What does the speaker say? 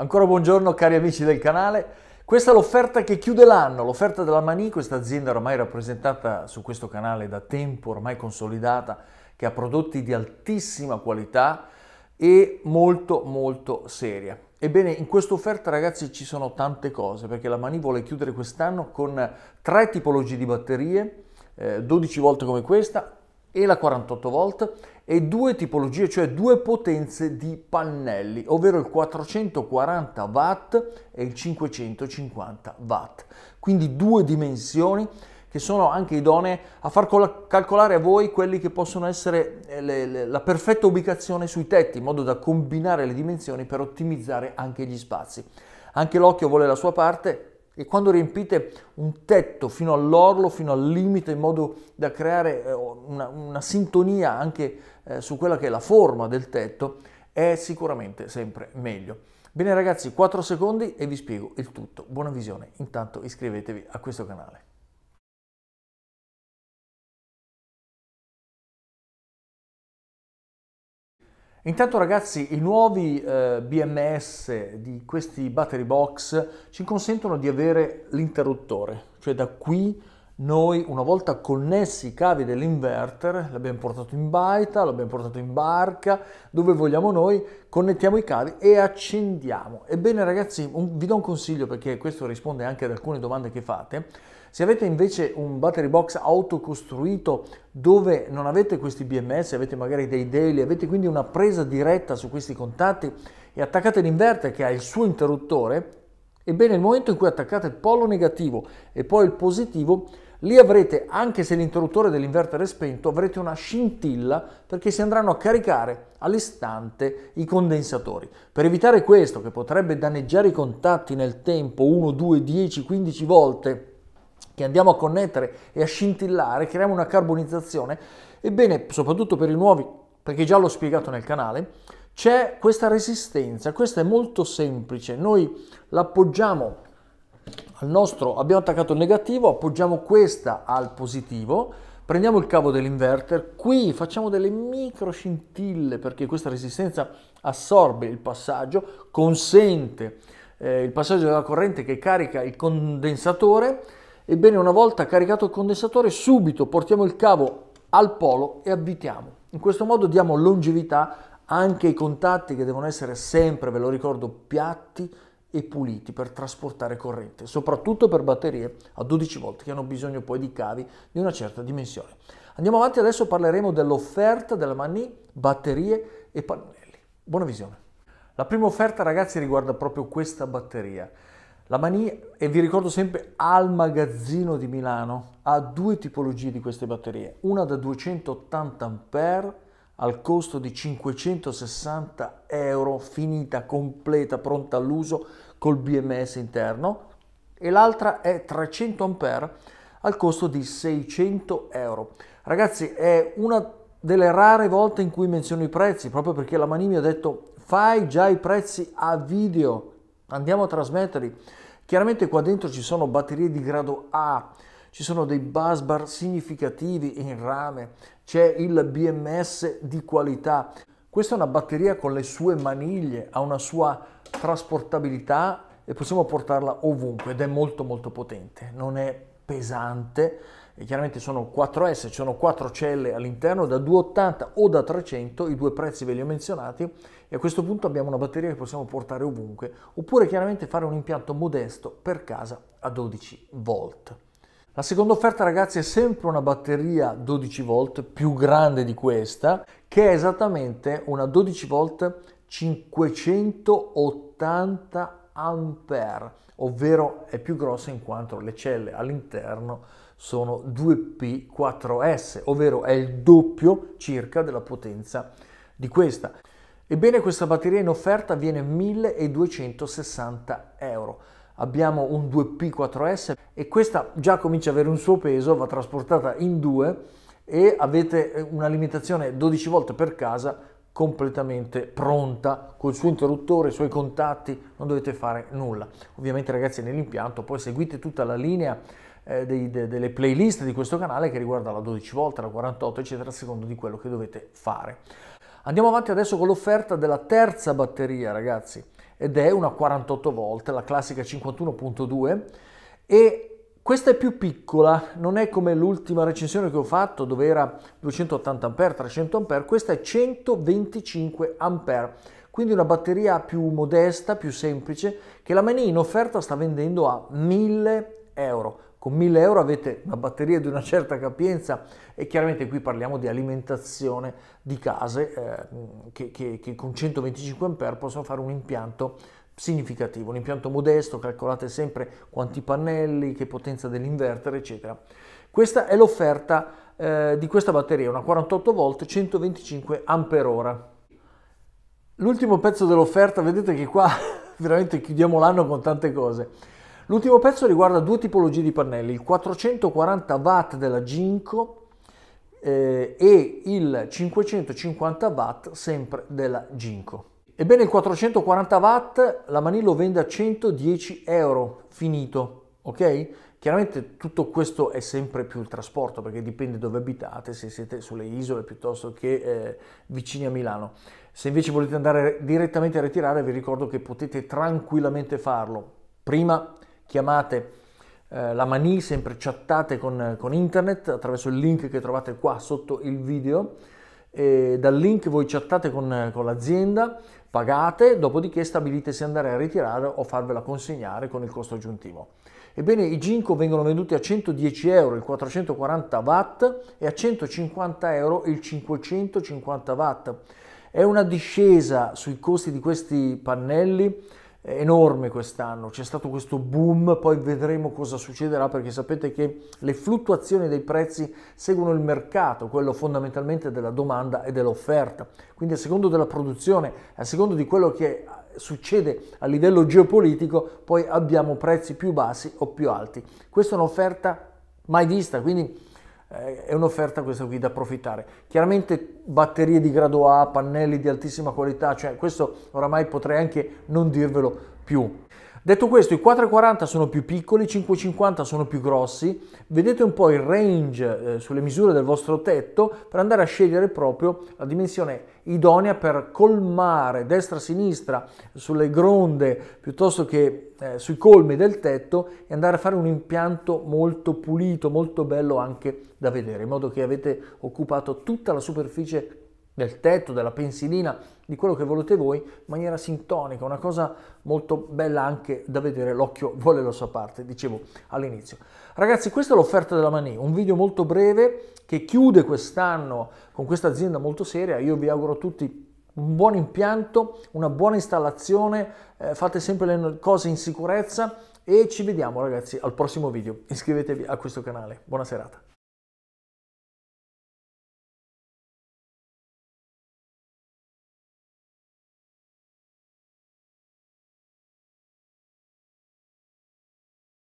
Ancora buongiorno cari amici del canale. Questa è l'offerta che chiude l'anno, l'offerta della Mani, questa azienda ormai rappresentata su questo canale da tempo, ormai consolidata, che ha prodotti di altissima qualità e molto molto seria. Ebbene, in questa offerta ragazzi ci sono tante cose, perché la Mani vuole chiudere quest'anno con tre tipologie di batterie, 12 eh, volte come questa, e la 48 volt e due tipologie, cioè due potenze di pannelli, ovvero il 440 watt e il 550 watt. Quindi due dimensioni che sono anche idonee a far calcolare a voi quelli che possono essere eh, le, le, la perfetta ubicazione sui tetti, in modo da combinare le dimensioni per ottimizzare anche gli spazi. Anche l'occhio vuole la sua parte, e quando riempite un tetto fino all'orlo, fino al limite, in modo da creare eh, una, una sintonia anche eh, su quella che è la forma del tetto, è sicuramente sempre meglio. Bene ragazzi, 4 secondi e vi spiego il tutto. Buona visione, intanto iscrivetevi a questo canale. Intanto ragazzi i nuovi eh, BMS di questi battery box ci consentono di avere l'interruttore, cioè da qui noi una volta connessi i cavi dell'inverter, l'abbiamo portato in baita, l'abbiamo portato in barca, dove vogliamo noi, connettiamo i cavi e accendiamo. Ebbene ragazzi, un, vi do un consiglio perché questo risponde anche ad alcune domande che fate. Se avete invece un battery box autocostruito dove non avete questi BMS, avete magari dei daily, avete quindi una presa diretta su questi contatti e attaccate l'inverter che ha il suo interruttore, ebbene nel momento in cui attaccate il polo negativo e poi il positivo, Lì avrete, anche se l'interruttore dell'inverter è spento, avrete una scintilla perché si andranno a caricare all'istante i condensatori. Per evitare questo, che potrebbe danneggiare i contatti nel tempo 1, 2, 10, 15 volte che andiamo a connettere e a scintillare, creiamo una carbonizzazione, ebbene, soprattutto per i nuovi, perché già l'ho spiegato nel canale, c'è questa resistenza, questa è molto semplice, noi l'appoggiamo al nostro, abbiamo attaccato il negativo, appoggiamo questa al positivo, prendiamo il cavo dell'inverter, qui facciamo delle micro scintille perché questa resistenza assorbe il passaggio, consente eh, il passaggio della corrente che carica il condensatore, ebbene una volta caricato il condensatore subito portiamo il cavo al polo e avvitiamo. In questo modo diamo longevità anche ai contatti che devono essere sempre, ve lo ricordo, piatti e puliti per trasportare corrente, soprattutto per batterie a 12 volt che hanno bisogno poi di cavi di una certa dimensione. Andiamo avanti, adesso parleremo dell'offerta della Mani, batterie e pannelli. Buona visione. La prima offerta ragazzi riguarda proprio questa batteria. La Mani, e vi ricordo sempre, al magazzino di Milano ha due tipologie di queste batterie, una da 280 ampere al costo di 560 euro, finita, completa, pronta all'uso col BMS interno, e l'altra è 300 ampere al costo di 600 euro. Ragazzi, è una delle rare volte in cui menziono i prezzi, proprio perché la Manini ha detto fai già i prezzi a video, andiamo a trasmetterli. Chiaramente qua dentro ci sono batterie di grado A, ci sono dei bus bar significativi in rame, c'è il BMS di qualità. Questa è una batteria con le sue maniglie, ha una sua trasportabilità e possiamo portarla ovunque ed è molto molto potente, non è pesante e chiaramente sono 4S, ci sono 4 celle all'interno da 280 o da 300, i due prezzi ve li ho menzionati e a questo punto abbiamo una batteria che possiamo portare ovunque oppure chiaramente fare un impianto modesto per casa a 12 volt. La seconda offerta ragazzi è sempre una batteria 12 volt più grande di questa che è esattamente una 12 volt 580 ampere ovvero è più grossa in quanto le celle all'interno sono 2P4S ovvero è il doppio circa della potenza di questa. Ebbene questa batteria in offerta viene 1260 euro abbiamo un 2P4S e questa già comincia ad avere un suo peso, va trasportata in due e avete eh, una limitazione 12 volte per casa completamente pronta col suo interruttore, i suoi contatti, non dovete fare nulla. Ovviamente ragazzi nell'impianto poi seguite tutta la linea eh, dei, de, delle playlist di questo canale che riguarda la 12 volt, la 48 eccetera a secondo di quello che dovete fare. Andiamo avanti adesso con l'offerta della terza batteria, ragazzi, ed è una 48 v la classica 51.2 e questa è più piccola, non è come l'ultima recensione che ho fatto dove era 280 A, 300 A, questa è 125 A. Quindi una batteria più modesta, più semplice, che la Mani in offerta sta vendendo a 1000 euro con 1000 euro avete una batteria di una certa capienza e chiaramente qui parliamo di alimentazione di case eh, che, che, che, con 125 A possono fare un impianto significativo, un impianto modesto, calcolate sempre quanti pannelli, che potenza dell'inverter, eccetera. Questa è l'offerta eh, di questa batteria, una 48 V 125 Ah. L'ultimo pezzo dell'offerta, vedete che qua veramente chiudiamo l'anno con tante cose. L'ultimo pezzo riguarda due tipologie di pannelli, il 440 watt della Ginkgo eh, e il 550 watt sempre della Ginkgo. Ebbene il 440 watt la Manillo vende a 110 euro, finito, ok? Chiaramente tutto questo è sempre più il trasporto perché dipende dove abitate, se siete sulle isole piuttosto che eh, vicini a Milano. Se invece volete andare direttamente a ritirare vi ricordo che potete tranquillamente farlo. Prima chiamate eh, la mani, sempre chattate con, con, internet attraverso il link che trovate qua sotto il video. E dal link voi chattate con, con l'azienda, pagate, dopodiché stabilite se andare a ritirare o farvela consegnare con il costo aggiuntivo. Ebbene, i Ginkgo vengono venduti a 110 euro il 440 watt e a 150 euro il 550 watt. È una discesa sui costi di questi pannelli enorme quest'anno, c'è stato questo boom, poi vedremo cosa succederà perché sapete che le fluttuazioni dei prezzi seguono il mercato, quello fondamentalmente della domanda e dell'offerta, quindi a secondo della produzione, a secondo di quello che succede a livello geopolitico, poi abbiamo prezzi più bassi o più alti. Questa è un'offerta mai vista, quindi eh, è un'offerta questa qui da approfittare. Chiaramente batterie di grado A, pannelli di altissima qualità, cioè questo oramai potrei anche non dirvelo più. Detto questo, i 440 sono più piccoli, i 550 sono più grossi, vedete un po' il range eh, sulle misure del vostro tetto per andare a scegliere proprio la dimensione idonea per colmare destra-sinistra e sulle gronde piuttosto che eh, sui colmi del tetto e andare a fare un impianto molto pulito, molto bello anche da vedere, in modo che avete occupato tutta la superficie del tetto, della pensilina, di quello che volete voi, in maniera sintonica, una cosa molto bella anche da vedere, l'occhio vuole la sua parte, dicevo all'inizio. Ragazzi, questa è l'offerta della Mani, un video molto breve che chiude quest'anno con questa azienda molto seria, io vi auguro a tutti un buon impianto, una buona installazione, eh, fate sempre le cose in sicurezza e ci vediamo ragazzi al prossimo video, iscrivetevi a questo canale, buona serata.